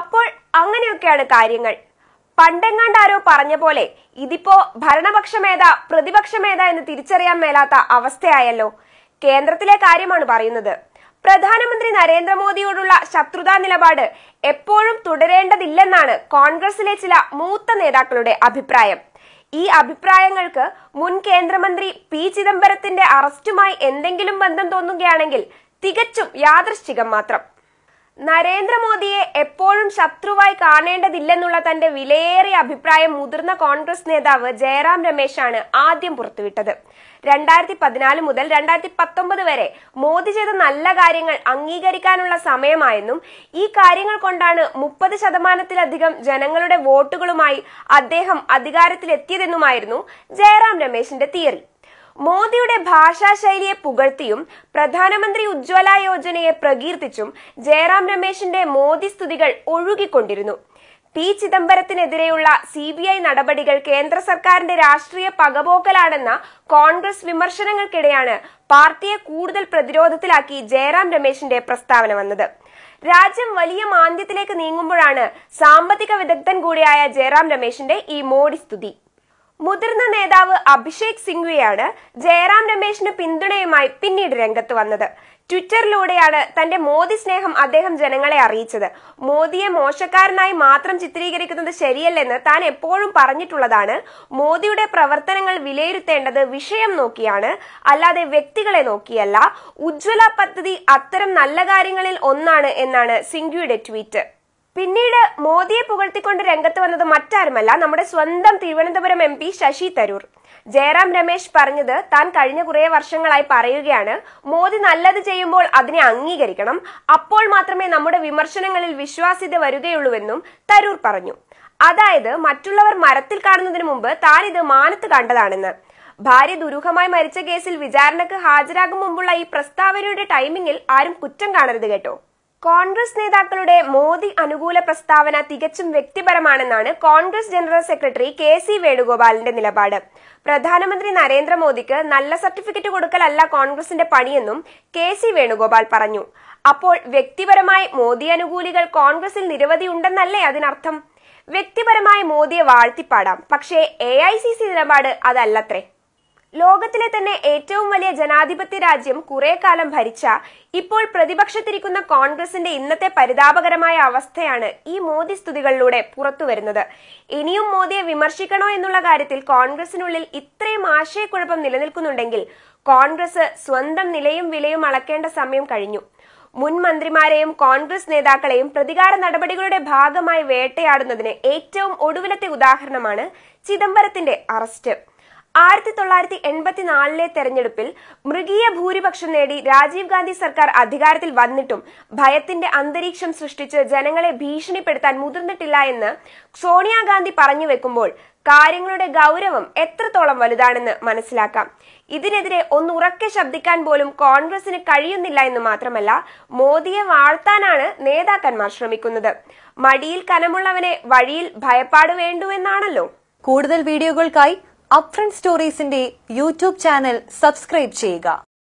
അപ്പോൾ അങ്ങനെയൊക്കെയാണ് കാര്യങ്ങൾ പണ്ടെങ്ങാണ്ട് ആരോ പറഞ്ഞ പോലെ ഇതിപ്പോ ഭരണപക്ഷമേത പ്രതിപക്ഷമേത എന്ന് തിരിച്ചറിയാൻ മേലാത്ത അവസ്ഥയായല്ലോ കേന്ദ്രത്തിലെ കാര്യമാണ് പറയുന്നത് പ്രധാനമന്ത്രി നരേന്ദ്രമോദിയോടുള്ള ശത്രുതാ നിലപാട് എപ്പോഴും തുടരേണ്ടതില്ലെന്നാണ് കോൺഗ്രസിലെ ചില മൂത്ത നേതാക്കളുടെ അഭിപ്രായം ഈ അഭിപ്രായങ്ങൾക്ക് മുൻ കേന്ദ്രമന്ത്രി പി ചിദംബരത്തിന്റെ അറസ്റ്റുമായി എന്തെങ്കിലും ബന്ധം തോന്നുകയാണെങ്കിൽ തികച്ചും യാദൃശ്ചികം മാത്രം നരേന്ദ്രമോദിയെ എപ്പോഴും ശത്രുവായി കാണേണ്ടതില്ലെന്നുള്ള തന്റെ വിലയേറിയ അഭിപ്രായം മുതിർന്ന കോൺഗ്രസ് നേതാവ് ജയറാം രമേശാണ് ആദ്യം പുറത്തുവിട്ടത് രണ്ടായിരത്തി പതിനാല് മുതൽ രണ്ടായിരത്തി പത്തൊമ്പത് വരെ മോദി ചെയ്ത നല്ല കാര്യങ്ങൾ അംഗീകരിക്കാനുള്ള സമയമായെന്നും ഈ കാര്യങ്ങൾ കൊണ്ടാണ് മുപ്പത് ശതമാനത്തിലധികം ജനങ്ങളുടെ വോട്ടുകളുമായി അദ്ദേഹം അധികാരത്തിലെത്തിയതെന്നുമായിരുന്നു ജയറാം രമേശിന്റെ തിയറി മോദിയുടെ ഭാഷാശൈലിയെ പുകഴ്ത്തിയും പ്രധാനമന്ത്രി ഉജ്ജ്വല യോജനയെ പ്രകീർത്തിച്ചും ജയറാം രമേശിന്റെ മോദി സ്തുതികൾ ഒഴുകിക്കൊണ്ടിരുന്നു പി ചിദംബരത്തിനെതിരെയുള്ള സി ബി ഐ നടപടികൾ കേന്ദ്ര സർക്കാരിന്റെ രാഷ്ട്രീയ പകപോക്കലാണെന്ന കോൺഗ്രസ് വിമർശനങ്ങൾക്കിടെയാണ് പാർട്ടിയെ കൂടുതൽ പ്രതിരോധത്തിലാക്കി ജയറാം രമേശിന്റെ പ്രസ്താവന വന്നത് രാജ്യം വലിയ മാന്ദ്യത്തിലേക്ക് നീങ്ങുമ്പോഴാണ് സാമ്പത്തിക വിദഗ്ധൻ കൂടിയായ ജയറാം രമേശിന്റെ ഈ മോഡി സ്തുതി മുതിർന്ന നേതാവ് അഭിഷേക് സിംഗ്വിയാണ് ജയറാം രമേശിന് പിന്തുണയുമായി പിന്നീട് രംഗത്ത് വന്നത് ട്വിറ്ററിലൂടെയാണ് തന്റെ മോദി സ്നേഹം അദ്ദേഹം ജനങ്ങളെ അറിയിച്ചത് മോദിയെ മോശക്കാരനായി മാത്രം ചിത്രീകരിക്കുന്നത് ശരിയല്ലെന്ന് താൻ എപ്പോഴും പറഞ്ഞിട്ടുള്ളതാണ് മോദിയുടെ പ്രവർത്തനങ്ങൾ വിലയിരുത്തേണ്ടത് വിഷയം നോക്കിയാണ് അല്ലാതെ വ്യക്തികളെ നോക്കിയല്ല ഉജ്ജ്വല പദ്ധതി അത്തരം നല്ല കാര്യങ്ങളിൽ ഒന്നാണ് എന്നാണ് സിംഗ്വിയുടെ ട്വീറ്റ് പിന്നീട് മോദിയെ പുകഴ്ത്തിക്കൊണ്ട് രംഗത്ത് വന്നത് മറ്റാരുമല്ല നമ്മുടെ സ്വന്തം തിരുവനന്തപുരം എം പി ശശി തരൂർ ജയറാം രമേശ് പറഞ്ഞത് താൻ കഴിഞ്ഞ കുറേ വർഷങ്ങളായി പറയുകയാണ് മോദി നല്ലത് ചെയ്യുമ്പോൾ അതിനെ അംഗീകരിക്കണം അപ്പോൾ മാത്രമേ നമ്മുടെ വിമർശനങ്ങളിൽ വിശ്വാസ്യത വരികയുള്ളൂവെന്നും തരൂർ പറഞ്ഞു അതായത് മറ്റുള്ളവർ മരത്തിൽ കാണുന്നതിന് മുമ്പ് താൻ ഇത് മാനത്ത് കണ്ടതാണെന്ന് ഭാര്യ ദുരൂഹമായി മരിച്ച കേസിൽ വിചാരണക്ക് ഹാജരാകും മുമ്പുള്ള ഈ പ്രസ്താവനയുടെ ടൈമിംഗിൽ ആരും കുറ്റം കാണരുത് കേട്ടോ കോൺഗ്രസ് നേതാക്കളുടെ മോദി അനുകൂല പ്രസ്താവന തികച്ചും വ്യക്തിപരമാണെന്നാണ് Congress general secretary K C വേണുഗോപാലിന്റെ നിലപാട് പ്രധാനമന്ത്രി നരേന്ദ്രമോദിക്ക് നല്ല സർട്ടിഫിക്കറ്റ് കൊടുക്കലല്ല കോൺഗ്രസിന്റെ പണിയെന്നും കെ സി വേണുഗോപാൽ പറഞ്ഞു അപ്പോൾ വ്യക്തിപരമായി മോദി അനുകൂലികൾ കോൺഗ്രസിൽ നിരവധി ഉണ്ടെന്നല്ലേ അതിനർത്ഥം വ്യക്തിപരമായി മോദിയെ വാഴ്ത്തിപ്പാടാം പക്ഷേ എ ഐ സി സി നിലപാട് അതല്ലത്രേ ലോകത്തിലെ തന്നെ ഏറ്റവും വലിയ ജനാധിപത്യ രാജ്യം കുറെ കാലം ഭരിച്ച ഇപ്പോൾ പ്രതിപക്ഷത്തിരിക്കുന്ന കോൺഗ്രസിന്റെ ഇന്നത്തെ പരിതാപകരമായ അവസ്ഥയാണ് ഈ മോദി സ്തുതികളിലൂടെ പുറത്തുവരുന്നത് ഇനിയും മോദിയെ വിമർശിക്കണോ എന്നുള്ള കാര്യത്തിൽ കോൺഗ്രസിനുള്ളിൽ ഇത്രയും ആശയക്കുഴപ്പം നിലനിൽക്കുന്നുണ്ടെങ്കിൽ കോൺഗ്രസ് സ്വന്തം നിലയും വിലയും അളക്കേണ്ട സമയം കഴിഞ്ഞു മുൻ മന്ത്രിമാരെയും കോൺഗ്രസ് നേതാക്കളെയും പ്രതികാര നടപടികളുടെ ഭാഗമായി വേട്ടയാടുന്നതിന് ഏറ്റവും ഒടുവിലത്തെ ഉദാഹരണമാണ് ചിദംബരത്തിന്റെ അറസ്റ്റ് ആയിരത്തി തൊള്ളായിരത്തി എൺപത്തിനാലിലെ തെരഞ്ഞെടുപ്പിൽ മൃഗീയ ഭൂരിപക്ഷം നേടി രാജീവ് ഗാന്ധി സർക്കാർ അധികാരത്തിൽ വന്നിട്ടും ഭയത്തിന്റെ അന്തരീക്ഷം സൃഷ്ടിച്ച് ജനങ്ങളെ ഭീഷണിപ്പെടുത്താൻ മുതിർന്നിട്ടില്ല എന്ന് സോണിയാഗാന്ധി പറഞ്ഞു വെക്കുമ്പോൾ കാര്യങ്ങളുടെ ഗൗരവം എത്രത്തോളം വലുതാണെന്ന് മനസ്സിലാക്കാം ഇതിനെതിരെ ഉറക്കെ ശബ്ദിക്കാൻ പോലും കോൺഗ്രസിന് കഴിയുന്നില്ല എന്ന് മാത്രമല്ല മോദിയെ വാഴ്ത്താനാണ് നേതാക്കന്മാർ ശ്രമിക്കുന്നത് മടിയിൽ കനമുള്ളവനെ വഴിയിൽ ഭയപ്പാട് വേണ്ടുവെന്നാണല്ലോ കൂടുതൽ വീഡിയോകൾക്കായി അപ്രണ്ട് സ്റ്റോറീസിന്റെ യൂട്യൂബ് ചാനൽ സബ്സ്ക്രൈബ് ചെയ്യുക